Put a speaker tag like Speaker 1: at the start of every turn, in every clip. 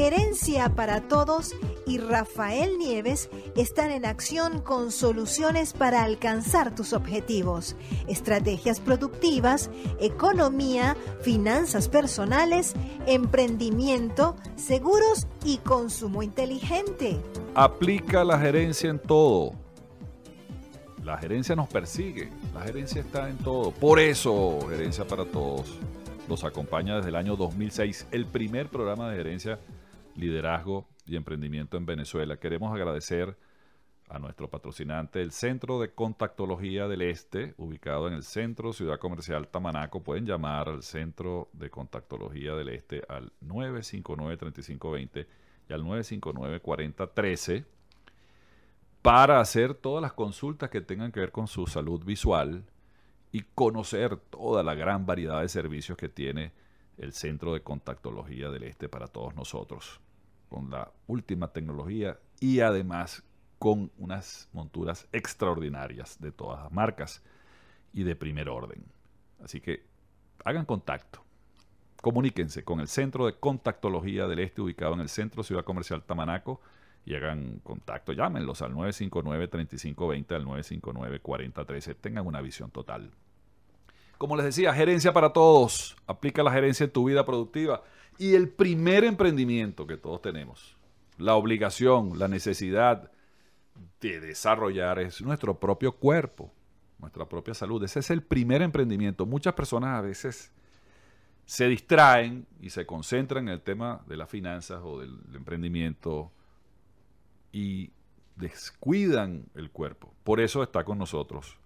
Speaker 1: Gerencia para Todos y Rafael Nieves están en acción con soluciones para alcanzar tus objetivos, estrategias productivas, economía, finanzas personales, emprendimiento, seguros y consumo inteligente.
Speaker 2: Aplica la gerencia en todo. La gerencia nos persigue, la gerencia está en todo. Por eso, gerencia para todos. Los acompaña desde el año 2006, el primer programa de gerencia liderazgo y emprendimiento en Venezuela. Queremos agradecer a nuestro patrocinante, el Centro de Contactología del Este, ubicado en el centro Ciudad Comercial Tamanaco. Pueden llamar al Centro de Contactología del Este al 959-3520 y al 959-4013 para hacer todas las consultas que tengan que ver con su salud visual y conocer toda la gran variedad de servicios que tiene el Centro de Contactología del Este para todos nosotros con la última tecnología y además con unas monturas extraordinarias de todas las marcas y de primer orden. Así que hagan contacto. Comuníquense con el Centro de Contactología del Este ubicado en el Centro Ciudad Comercial Tamanaco y hagan contacto. Llámenlos al 959-3520, al 959-4013. Tengan una visión total. Como les decía, gerencia para todos. Aplica la gerencia en tu vida productiva. Y el primer emprendimiento que todos tenemos, la obligación, la necesidad de desarrollar es nuestro propio cuerpo, nuestra propia salud. Ese es el primer emprendimiento. Muchas personas a veces se distraen y se concentran en el tema de las finanzas o del emprendimiento y descuidan el cuerpo. Por eso está con nosotros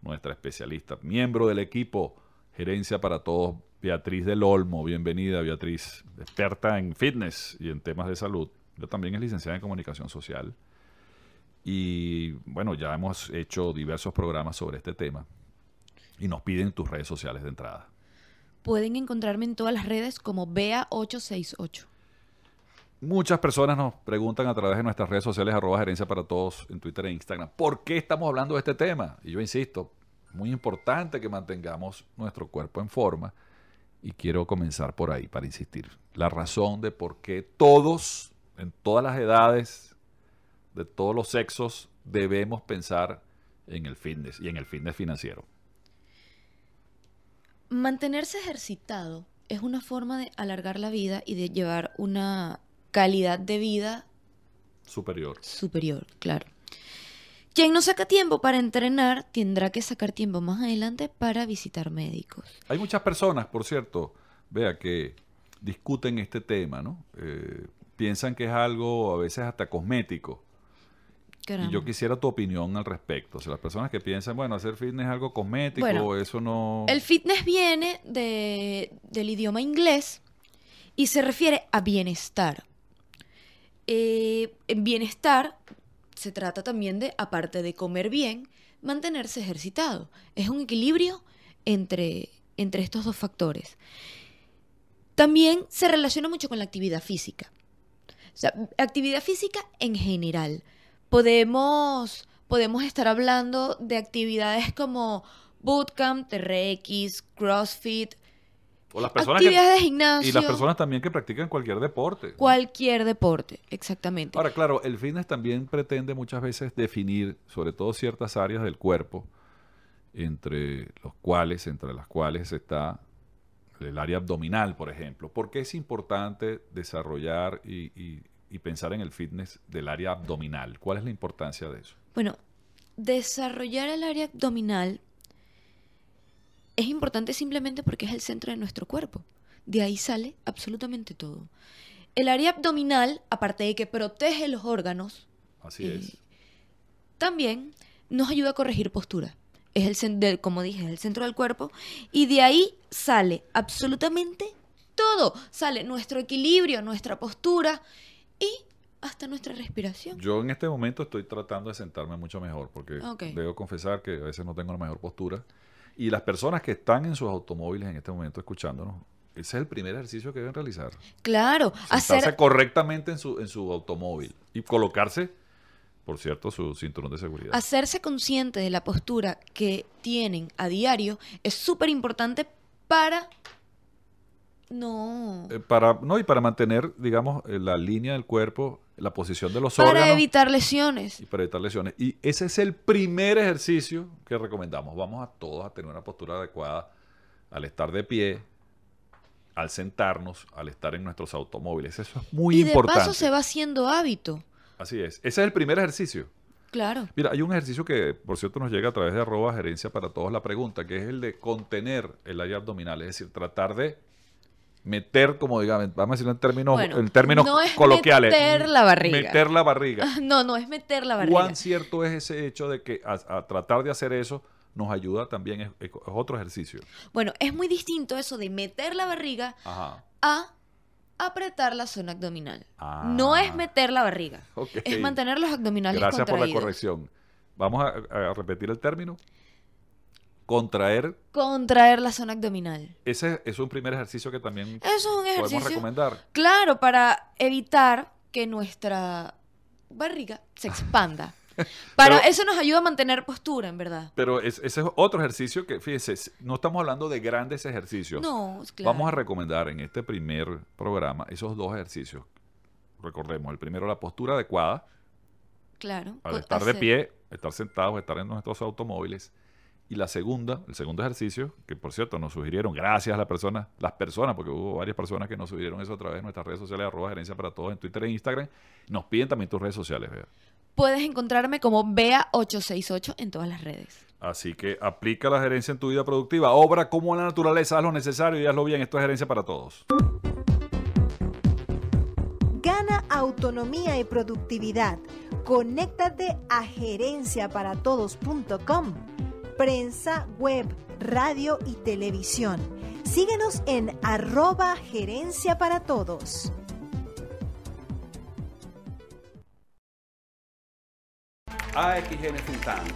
Speaker 2: nuestra especialista, miembro del equipo Gerencia para Todos Beatriz del Olmo, bienvenida Beatriz, experta en fitness y en temas de salud. Yo también es licenciada en comunicación social. Y bueno, ya hemos hecho diversos programas sobre este tema. Y nos piden tus redes sociales de entrada.
Speaker 1: Pueden encontrarme en todas las redes como Bea868.
Speaker 2: Muchas personas nos preguntan a través de nuestras redes sociales, arroba gerencia para todos en Twitter e Instagram, ¿por qué estamos hablando de este tema? Y yo insisto, muy importante que mantengamos nuestro cuerpo en forma y quiero comenzar por ahí para insistir. La razón de por qué todos, en todas las edades, de todos los sexos, debemos pensar en el fitness y en el fitness financiero.
Speaker 1: Mantenerse ejercitado es una forma de alargar la vida y de llevar una calidad de vida superior. Superior, claro. Quien no saca tiempo para entrenar tendrá que sacar tiempo más adelante para visitar médicos.
Speaker 2: Hay muchas personas, por cierto, vea, que discuten este tema, ¿no? Eh, piensan que es algo a veces hasta cosmético. Y yo quisiera tu opinión al respecto. O sea, las personas que piensan, bueno, hacer fitness es algo cosmético, eso no... El
Speaker 1: fitness viene del idioma inglés y se refiere a bienestar. Eh, en bienestar se trata también de, aparte de comer bien, mantenerse ejercitado. Es un equilibrio entre, entre estos dos factores. También se relaciona mucho con la actividad física. actividad física en general. Podemos, podemos estar hablando de actividades como bootcamp, TRX, CrossFit,
Speaker 2: las Actividades de gimnasio. Y las personas también que practican cualquier deporte.
Speaker 1: Cualquier deporte, exactamente. Ahora,
Speaker 2: claro, el fitness también pretende muchas veces definir, sobre todo ciertas áreas del cuerpo, entre los cuales, entre las cuales está el área abdominal, por ejemplo. ¿Por qué es importante desarrollar y pensar en el fitness del área abdominal? ¿Cuál es la importancia de eso?
Speaker 1: Bueno, desarrollar el área abdominal es importante simplemente porque es el centro de nuestro cuerpo. De ahí sale absolutamente todo. El área abdominal, aparte de que protege los órganos, Así eh, también nos ayuda a corregir postura. Es el como dije, el centro del cuerpo y de ahí sale absolutamente todo. Sale nuestro equilibrio, nuestra postura y hasta nuestra respiración.
Speaker 2: Yo en este momento estoy tratando de sentarme mucho mejor porque debo confesar que a veces no tengo la mejor postura. Y las personas que están en sus automóviles en este momento escuchándonos, ese es el primer ejercicio que deben realizar.
Speaker 1: Claro, hacerse
Speaker 2: correctamente en su, en su automóvil y colocarse, por cierto, su cinturón de seguridad.
Speaker 1: Hacerse consciente de la postura que tienen a diario es súper importante para no.
Speaker 2: Eh, para, no, y para mantener, digamos, eh, la línea del cuerpo, la posición de los para Para
Speaker 1: evitar lesiones. Y
Speaker 2: para evitar lesiones. Y ese es el primer ejercicio que recomendamos. Vamos a todos a tener una postura adecuada al estar de pie, al sentarnos, al estar en nuestros automóviles. Eso es muy y de paso se
Speaker 1: va haciendo hábito.
Speaker 2: Así es. Ese es el primer ejercicio. Claro. Mira, hay un ejercicio que, por cierto, nos llega a través de arroba gerencia para todos la pregunta, que es el de contener el área abdominal, es decir, tratar de meter, como digamos, vamos a decirlo en términos, en términos coloquiales. Meter la barriga. Meter la barriga.
Speaker 1: No, no es meter la barriga. ¿Cuán
Speaker 2: cierto es ese hecho de que a, tratar de hacer eso nos ayuda también, es, otro ejercicio?
Speaker 1: Bueno, es muy distinto eso de meter la barriga
Speaker 2: a
Speaker 1: apretar la zona abdominal.
Speaker 2: Ah. no es
Speaker 1: meter la barriga, es mantener los abdominales Gracias por la
Speaker 2: corrección. Vamos a repetir el término contraer.
Speaker 1: Contraer la zona abdominal.
Speaker 2: Ese es un primer ejercicio que también Eso es un ejercicio, podemos recomendar.
Speaker 1: Claro, para evitar que nuestra barriga se expanda. Para eso nos ayuda a mantener postura, en verdad.
Speaker 2: Pero ese es otro ejercicio que, fíjese, no estamos hablando de grandes ejercicios. No, claro. Vamos a recomendar en este primer programa esos dos ejercicios. Recordemos, el primero la postura adecuada.
Speaker 1: Claro. Al estar de pie,
Speaker 2: estar sentados, estar en nuestros automóviles. Y la segunda, el segundo ejercicio, que por cierto nos sugirieron, gracias a las personas, las personas, porque hubo varias personas que nos subieron eso a través de nuestras redes sociales, arroba gerencia para todos en Twitter e Instagram. Nos piden también tus redes sociales, Bea.
Speaker 1: Puedes encontrarme como Bea868 en todas las redes.
Speaker 2: Así que aplica la gerencia en tu vida productiva. Obra como la naturaleza, haz lo necesario y hazlo bien. Esto es gerencia para todos.
Speaker 1: Gana autonomía y productividad. Conéctate a gerenciaparatodos.com prensa, web, radio y televisión. Síguenos en arroba gerencia para todos.
Speaker 2: AXN Tank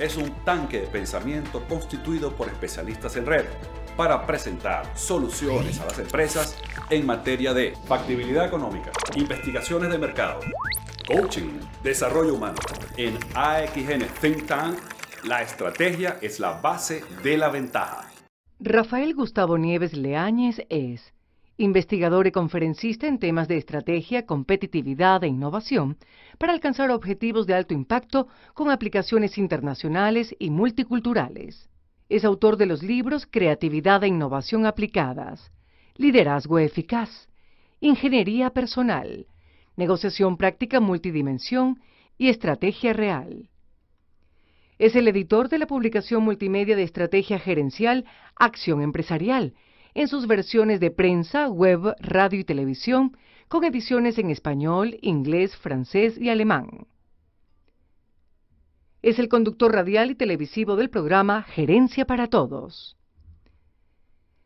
Speaker 2: es un tanque de pensamiento constituido por especialistas en red para presentar soluciones a las empresas en materia de factibilidad económica, investigaciones de mercado, coaching, desarrollo humano. En AXN Think Tank la estrategia es la base de la ventaja.
Speaker 3: Rafael Gustavo Nieves Leáñez es investigador y conferencista en temas de estrategia, competitividad e innovación para alcanzar objetivos de alto impacto con aplicaciones internacionales y multiculturales. Es autor de los libros Creatividad e Innovación Aplicadas, Liderazgo Eficaz, Ingeniería Personal, Negociación Práctica Multidimensión y Estrategia Real. Es el editor de la publicación multimedia de estrategia gerencial Acción Empresarial, en sus versiones de prensa, web, radio y televisión, con ediciones en español, inglés, francés y alemán. Es el conductor radial y televisivo del programa Gerencia para Todos.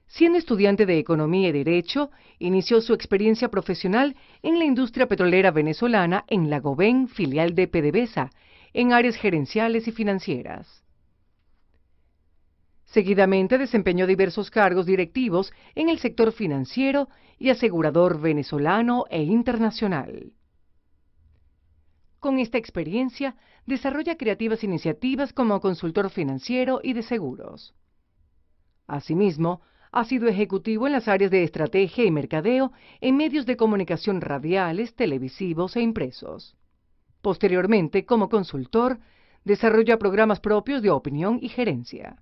Speaker 3: Siendo estudiante de Economía y Derecho, inició su experiencia profesional en la industria petrolera venezolana en Lagoven, filial de PDVSA, en áreas gerenciales y financieras. Seguidamente desempeñó diversos cargos directivos en el sector financiero y asegurador venezolano e internacional. Con esta experiencia, desarrolla creativas iniciativas como consultor financiero y de seguros. Asimismo, ha sido ejecutivo en las áreas de estrategia y mercadeo en medios de comunicación radiales, televisivos e impresos. Posteriormente, como consultor, desarrolla programas propios de opinión y gerencia.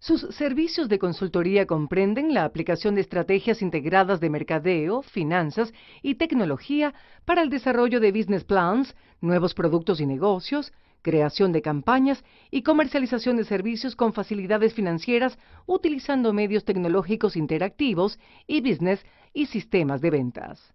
Speaker 3: Sus servicios de consultoría comprenden la aplicación de estrategias integradas de mercadeo, finanzas y tecnología para el desarrollo de business plans, nuevos productos y negocios, creación de campañas y comercialización de servicios con facilidades financieras utilizando medios tecnológicos interactivos y business y sistemas de ventas.